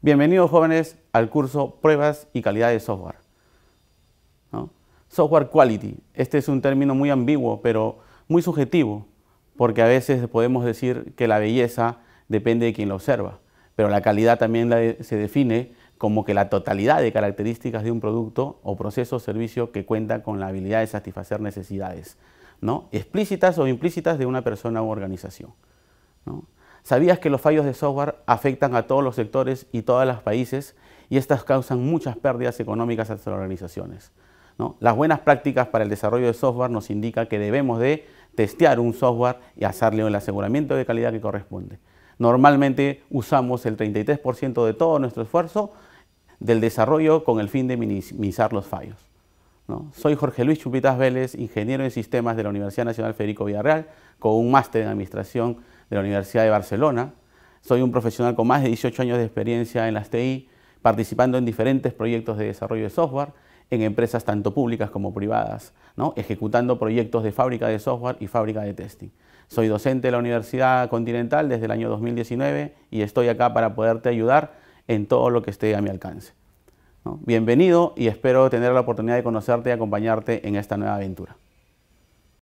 Bienvenidos jóvenes al curso Pruebas y Calidad de Software. Software Quality, este es un término muy ambiguo, pero muy subjetivo, porque a veces podemos decir que la belleza depende de quien la observa, pero la calidad también se define como que la totalidad de características de un producto o proceso o servicio que cuenta con la habilidad de satisfacer necesidades, ¿no? explícitas o implícitas de una persona u organización. ¿Sabías que los fallos de software afectan a todos los sectores y todas las países y estas causan muchas pérdidas económicas a las organizaciones? Las buenas prácticas para el desarrollo de software nos indican que debemos de testear un software y hacerle el aseguramiento de calidad que corresponde. Normalmente usamos el 33% de todo nuestro esfuerzo del desarrollo con el fin de minimizar los fallos. Soy Jorge Luis Chupitas Vélez, ingeniero en sistemas de la Universidad Nacional Federico Villarreal, con un máster en Administración de la Universidad de Barcelona. Soy un profesional con más de 18 años de experiencia en las TI, participando en diferentes proyectos de desarrollo de software en empresas tanto públicas como privadas, ejecutando proyectos de fábrica de software y fábrica de testing. Soy docente de la Universidad Continental desde el año 2019 y estoy acá para poderte ayudar en todo lo que esté a mi alcance. Bienvenido y espero tener la oportunidad de conocerte y acompañarte en esta nueva aventura.